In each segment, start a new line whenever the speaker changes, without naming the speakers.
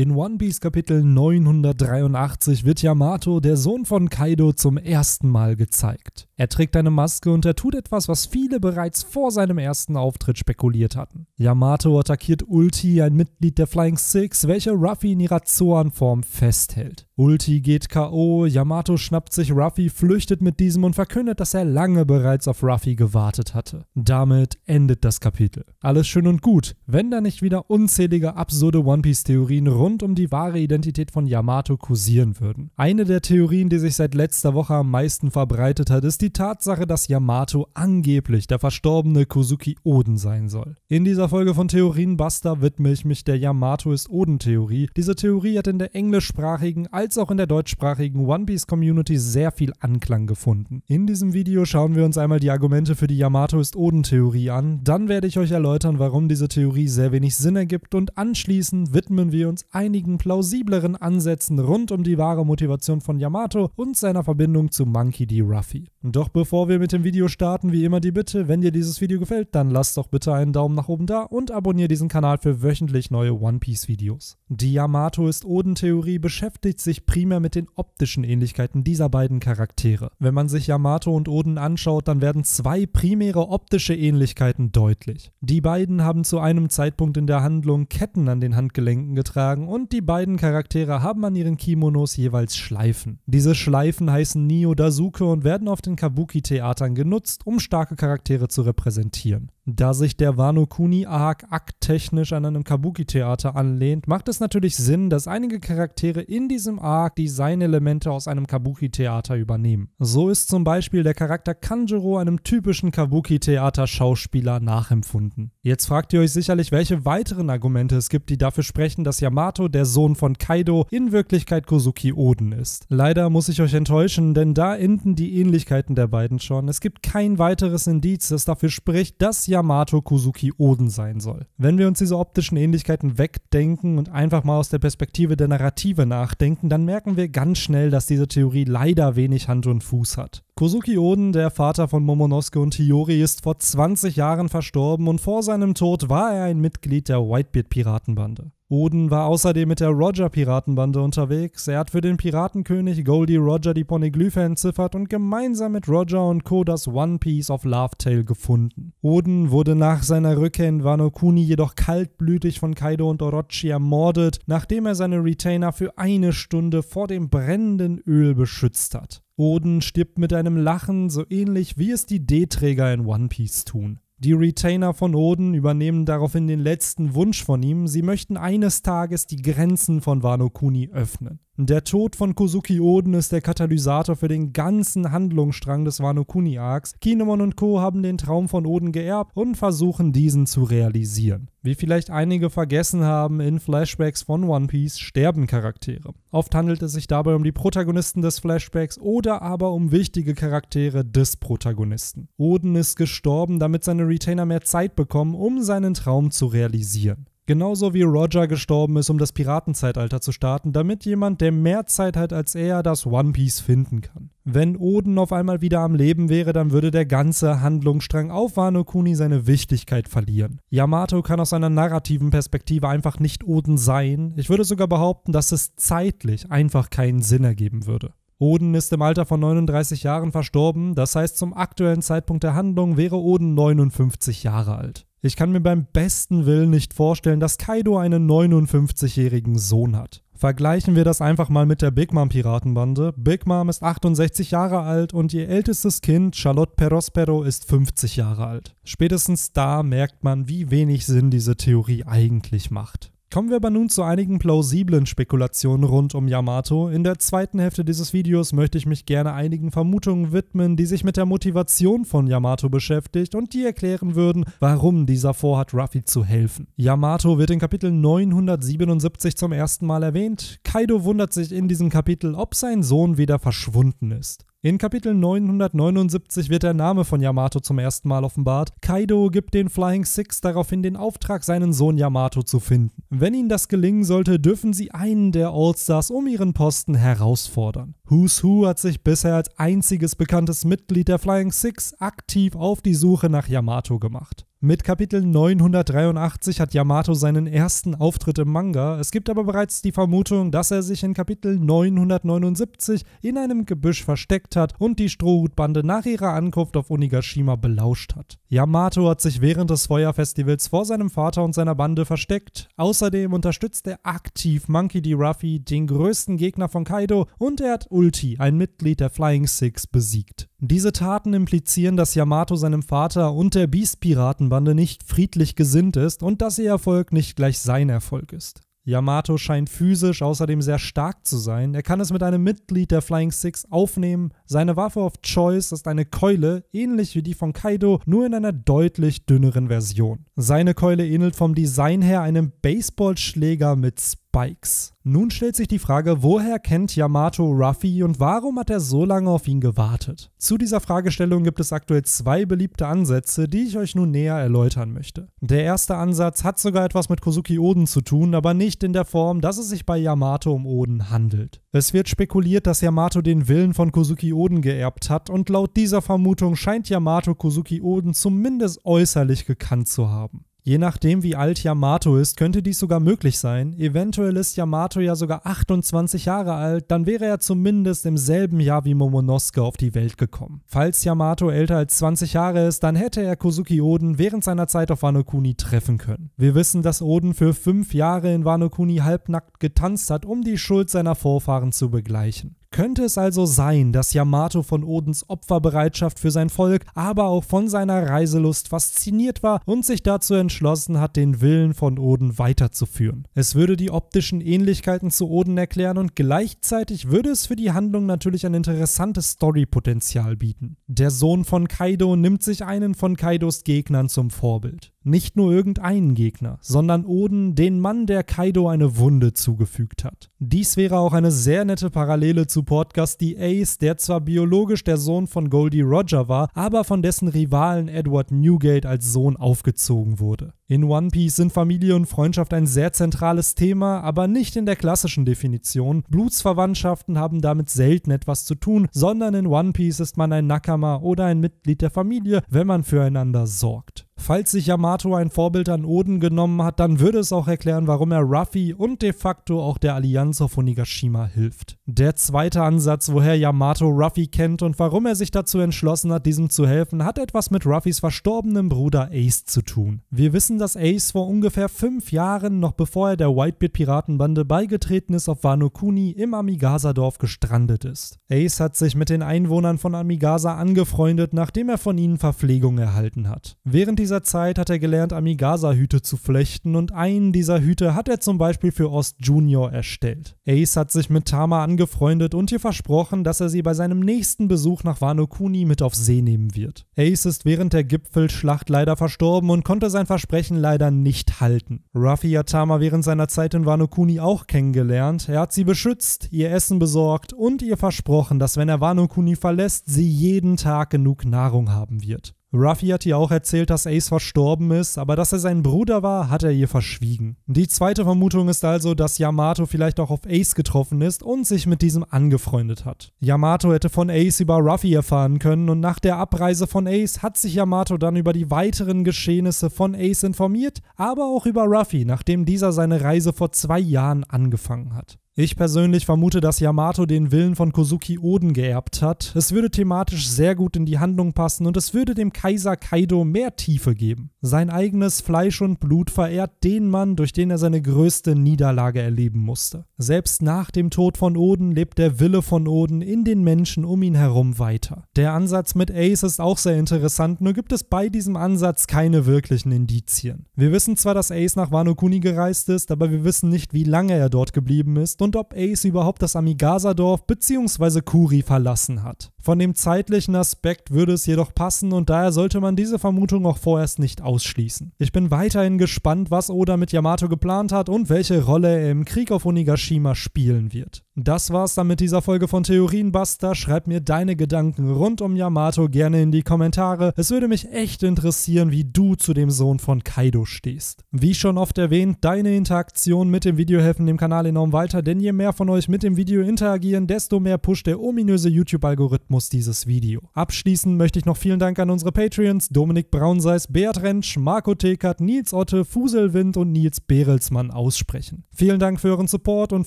In One Piece Kapitel 983 wird Yamato, der Sohn von Kaido, zum ersten Mal gezeigt. Er trägt eine Maske und er tut etwas, was viele bereits vor seinem ersten Auftritt spekuliert hatten. Yamato attackiert Ulti, ein Mitglied der Flying Six, welche Ruffy in ihrer Zoan-Form festhält. Ulti geht K.O., Yamato schnappt sich Ruffy, flüchtet mit diesem und verkündet, dass er lange bereits auf Ruffy gewartet hatte. Damit endet das Kapitel. Alles schön und gut, wenn da nicht wieder unzählige absurde One Piece-Theorien rund rund um die wahre Identität von Yamato kursieren würden. Eine der Theorien, die sich seit letzter Woche am meisten verbreitet hat, ist die Tatsache, dass Yamato angeblich der verstorbene Kozuki Oden sein soll. In dieser Folge von Theorien Basta widme ich mich der Yamato ist Oden Theorie. Diese Theorie hat in der englischsprachigen als auch in der deutschsprachigen One Piece Community sehr viel Anklang gefunden. In diesem Video schauen wir uns einmal die Argumente für die Yamato ist Oden Theorie an, dann werde ich euch erläutern, warum diese Theorie sehr wenig Sinn ergibt und anschließend widmen wir uns einigen plausibleren Ansätzen rund um die wahre Motivation von Yamato und seiner Verbindung zu Monkey D. Ruffy. Doch bevor wir mit dem Video starten, wie immer die Bitte, wenn dir dieses Video gefällt, dann lass doch bitte einen Daumen nach oben da und abonniere diesen Kanal für wöchentlich neue One Piece Videos. Die Yamato ist Oden-Theorie beschäftigt sich primär mit den optischen Ähnlichkeiten dieser beiden Charaktere. Wenn man sich Yamato und Oden anschaut, dann werden zwei primäre optische Ähnlichkeiten deutlich. Die beiden haben zu einem Zeitpunkt in der Handlung Ketten an den Handgelenken getragen tragen und die beiden Charaktere haben an ihren Kimonos jeweils Schleifen. Diese Schleifen heißen Nio Dazuke und werden auf den Kabuki-Theatern genutzt, um starke Charaktere zu repräsentieren. Da sich der Wano Kuni-Arc akttechnisch an einem Kabuki-Theater anlehnt, macht es natürlich Sinn, dass einige Charaktere in diesem Arc Designelemente aus einem Kabuki-Theater übernehmen. So ist zum Beispiel der Charakter Kanjuro einem typischen Kabuki-Theater-Schauspieler nachempfunden. Jetzt fragt ihr euch sicherlich, welche weiteren Argumente es gibt, die dafür sprechen, dass Yamato, der Sohn von Kaido, in Wirklichkeit Kozuki Oden ist. Leider muss ich euch enttäuschen, denn da enden die Ähnlichkeiten der beiden schon. Es gibt kein weiteres Indiz, das dafür spricht, dass Yamato Yamato Kuzuki Oden sein soll. Wenn wir uns diese optischen Ähnlichkeiten wegdenken und einfach mal aus der Perspektive der Narrative nachdenken, dann merken wir ganz schnell, dass diese Theorie leider wenig Hand und Fuß hat. Kosuki Oden, der Vater von Momonosuke und Hiyori, ist vor 20 Jahren verstorben und vor seinem Tod war er ein Mitglied der Whitebeard-Piratenbande. Oden war außerdem mit der Roger-Piratenbande unterwegs. Er hat für den Piratenkönig Goldie Roger die Poneglyphe entziffert und gemeinsam mit Roger und Co. das One Piece of Love Tale gefunden. Oden wurde nach seiner Rückkehr in Wano Kuni jedoch kaltblütig von Kaido und Orochi ermordet, nachdem er seine Retainer für eine Stunde vor dem brennenden Öl beschützt hat. Oden stirbt mit einem Lachen, so ähnlich wie es die D-Träger in One Piece tun. Die Retainer von Oden übernehmen daraufhin den letzten Wunsch von ihm. Sie möchten eines Tages die Grenzen von Wano Kuni öffnen. Der Tod von Kozuki Oden ist der Katalysator für den ganzen Handlungsstrang des Wano Kuni Arcs. Kinemon und Co. haben den Traum von Oden geerbt und versuchen diesen zu realisieren. Wie vielleicht einige vergessen haben, in Flashbacks von One Piece sterben Charaktere. Oft handelt es sich dabei um die Protagonisten des Flashbacks oder aber um wichtige Charaktere des Protagonisten. Oden ist gestorben, damit seine Retainer mehr Zeit bekommen, um seinen Traum zu realisieren. Genauso wie Roger gestorben ist, um das Piratenzeitalter zu starten, damit jemand, der mehr Zeit hat als er, das One Piece finden kann. Wenn Oden auf einmal wieder am Leben wäre, dann würde der ganze Handlungsstrang auf Wano Kuni seine Wichtigkeit verlieren. Yamato kann aus einer narrativen Perspektive einfach nicht Oden sein. Ich würde sogar behaupten, dass es zeitlich einfach keinen Sinn ergeben würde. Oden ist im Alter von 39 Jahren verstorben, das heißt zum aktuellen Zeitpunkt der Handlung wäre Oden 59 Jahre alt. Ich kann mir beim besten Willen nicht vorstellen, dass Kaido einen 59-jährigen Sohn hat. Vergleichen wir das einfach mal mit der Big Mom Piratenbande. Big Mom ist 68 Jahre alt und ihr ältestes Kind, Charlotte Perospero, ist 50 Jahre alt. Spätestens da merkt man, wie wenig Sinn diese Theorie eigentlich macht. Kommen wir aber nun zu einigen plausiblen Spekulationen rund um Yamato. In der zweiten Hälfte dieses Videos möchte ich mich gerne einigen Vermutungen widmen, die sich mit der Motivation von Yamato beschäftigt und die erklären würden, warum dieser vorhat, Ruffy zu helfen. Yamato wird in Kapitel 977 zum ersten Mal erwähnt. Kaido wundert sich in diesem Kapitel, ob sein Sohn wieder verschwunden ist. In Kapitel 979 wird der Name von Yamato zum ersten Mal offenbart. Kaido gibt den Flying Six daraufhin den Auftrag, seinen Sohn Yamato zu finden. Wenn ihnen das gelingen sollte, dürfen sie einen der Allstars um ihren Posten herausfordern. Who's Who hat sich bisher als einziges bekanntes Mitglied der Flying Six aktiv auf die Suche nach Yamato gemacht. Mit Kapitel 983 hat Yamato seinen ersten Auftritt im Manga. Es gibt aber bereits die Vermutung, dass er sich in Kapitel 979 in einem Gebüsch versteckt hat und die Strohhutbande nach ihrer Ankunft auf Onigashima belauscht hat. Yamato hat sich während des Feuerfestivals vor seinem Vater und seiner Bande versteckt. Außerdem unterstützt er aktiv Monkey D. Ruffy, den größten Gegner von Kaido, und er hat Ulti, ein Mitglied der Flying Six, besiegt. Diese Taten implizieren, dass Yamato seinem Vater und der Beast-Piratenbande nicht friedlich gesinnt ist und dass ihr Erfolg nicht gleich sein Erfolg ist. Yamato scheint physisch außerdem sehr stark zu sein. Er kann es mit einem Mitglied der Flying Six aufnehmen. Seine Waffe of Choice ist eine Keule, ähnlich wie die von Kaido, nur in einer deutlich dünneren Version. Seine Keule ähnelt vom Design her einem Baseballschläger mit Speed. Spikes. Nun stellt sich die Frage, woher kennt Yamato Ruffy und warum hat er so lange auf ihn gewartet? Zu dieser Fragestellung gibt es aktuell zwei beliebte Ansätze, die ich euch nun näher erläutern möchte. Der erste Ansatz hat sogar etwas mit Kosuki Oden zu tun, aber nicht in der Form, dass es sich bei Yamato um Oden handelt. Es wird spekuliert, dass Yamato den Willen von Kosuki Oden geerbt hat und laut dieser Vermutung scheint Yamato Kosuki Oden zumindest äußerlich gekannt zu haben. Je nachdem, wie alt Yamato ist, könnte dies sogar möglich sein. Eventuell ist Yamato ja sogar 28 Jahre alt, dann wäre er zumindest im selben Jahr wie Momonosuke auf die Welt gekommen. Falls Yamato älter als 20 Jahre ist, dann hätte er Kosuki Oden während seiner Zeit auf Wano Kuni treffen können. Wir wissen, dass Oden für fünf Jahre in Wano Kuni halbnackt getanzt hat, um die Schuld seiner Vorfahren zu begleichen. Könnte es also sein, dass Yamato von Odens Opferbereitschaft für sein Volk, aber auch von seiner Reiselust fasziniert war und sich dazu entschlossen hat, den Willen von Oden weiterzuführen. Es würde die optischen Ähnlichkeiten zu Oden erklären und gleichzeitig würde es für die Handlung natürlich ein interessantes Storypotenzial bieten. Der Sohn von Kaido nimmt sich einen von Kaidos Gegnern zum Vorbild nicht nur irgendeinen Gegner, sondern Oden den Mann, der Kaido eine Wunde zugefügt hat. Dies wäre auch eine sehr nette Parallele zu Podcast die Ace, der zwar biologisch der Sohn von Goldie Roger war, aber von dessen Rivalen Edward Newgate als Sohn aufgezogen wurde. In One Piece sind Familie und Freundschaft ein sehr zentrales Thema, aber nicht in der klassischen Definition. Blutsverwandtschaften haben damit selten etwas zu tun, sondern in One Piece ist man ein Nakama oder ein Mitglied der Familie, wenn man füreinander sorgt. Falls sich Yamato ein Vorbild an Oden genommen hat, dann würde es auch erklären, warum er Ruffy und de facto auch der Allianz auf Onigashima hilft. Der zweite Ansatz, woher Yamato Ruffy kennt und warum er sich dazu entschlossen hat, diesem zu helfen, hat etwas mit Ruffys verstorbenem Bruder Ace zu tun. Wir wissen, dass Ace vor ungefähr fünf Jahren, noch bevor er der Whitebeard-Piratenbande beigetreten ist, auf Wano Kuni im Amigasa-Dorf gestrandet ist. Ace hat sich mit den Einwohnern von Amigasa angefreundet, nachdem er von ihnen Verpflegung erhalten hat. Während dieser Zeit hat er gelernt, Amigasa-Hüte zu flechten und einen dieser Hüte hat er zum Beispiel für Ost Junior erstellt. Ace hat sich mit Tama angefreundet angefreundet und ihr versprochen, dass er sie bei seinem nächsten Besuch nach Wano Kuni mit auf See nehmen wird. Ace ist während der Gipfelschlacht leider verstorben und konnte sein Versprechen leider nicht halten. Ruffy hat Tama während seiner Zeit in Wano Kuni auch kennengelernt. Er hat sie beschützt, ihr Essen besorgt und ihr versprochen, dass wenn er Wano Kuni verlässt, sie jeden Tag genug Nahrung haben wird. Ruffy hat ihr auch erzählt, dass Ace verstorben ist, aber dass er sein Bruder war, hat er ihr verschwiegen. Die zweite Vermutung ist also, dass Yamato vielleicht auch auf Ace getroffen ist und sich mit diesem angefreundet hat. Yamato hätte von Ace über Ruffy erfahren können und nach der Abreise von Ace hat sich Yamato dann über die weiteren Geschehnisse von Ace informiert, aber auch über Ruffy, nachdem dieser seine Reise vor zwei Jahren angefangen hat. Ich persönlich vermute, dass Yamato den Willen von Kozuki Oden geerbt hat. Es würde thematisch sehr gut in die Handlung passen und es würde dem Kaiser Kaido mehr Tiefe geben. Sein eigenes Fleisch und Blut verehrt den Mann, durch den er seine größte Niederlage erleben musste. Selbst nach dem Tod von Oden lebt der Wille von Oden in den Menschen um ihn herum weiter. Der Ansatz mit Ace ist auch sehr interessant, nur gibt es bei diesem Ansatz keine wirklichen Indizien. Wir wissen zwar, dass Ace nach Wano Kuni gereist ist, aber wir wissen nicht, wie lange er dort geblieben ist und ob Ace überhaupt das Amigasa-Dorf bzw. Kuri verlassen hat. Von dem zeitlichen Aspekt würde es jedoch passen und daher sollte man diese Vermutung auch vorerst nicht ausschließen. Ich bin weiterhin gespannt, was Oda mit Yamato geplant hat und welche Rolle er im Krieg auf Onigashima spielen wird. Das war's dann mit dieser Folge von Theorienbuster. Schreib mir deine Gedanken rund um Yamato gerne in die Kommentare. Es würde mich echt interessieren, wie du zu dem Sohn von Kaido stehst. Wie schon oft erwähnt, deine Interaktion mit dem Video helfen dem Kanal enorm weiter, denn denn je mehr von euch mit dem Video interagieren, desto mehr pusht der ominöse YouTube-Algorithmus dieses Video. Abschließend möchte ich noch vielen Dank an unsere Patreons Dominik Braunseis, Beat Rentsch, Marco Tekert, Nils Otte, Fuselwind und Nils Berelsmann aussprechen. Vielen Dank für euren Support und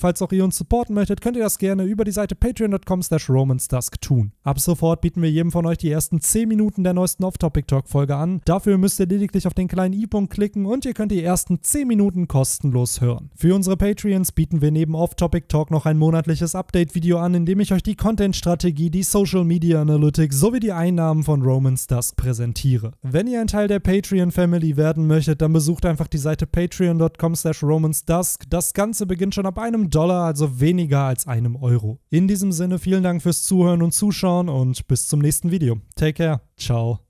falls auch ihr uns supporten möchtet, könnt ihr das gerne über die Seite patreon.com slash romansdusk tun. Ab sofort bieten wir jedem von euch die ersten 10 Minuten der neuesten Off-Topic-Talk-Folge an. Dafür müsst ihr lediglich auf den kleinen i-Punkt klicken und ihr könnt die ersten 10 Minuten kostenlos hören. Für unsere Patreons bieten wir neben Off Off-Topic Talk noch ein monatliches Update-Video an, in dem ich euch die Content-Strategie, die Social Media Analytics sowie die Einnahmen von Romans Dusk präsentiere. Wenn ihr ein Teil der Patreon-Family werden möchtet, dann besucht einfach die Seite patreon.com slash romansdusk. Das Ganze beginnt schon ab einem Dollar, also weniger als einem Euro. In diesem Sinne vielen Dank fürs Zuhören und Zuschauen und bis zum nächsten Video. Take care. Ciao.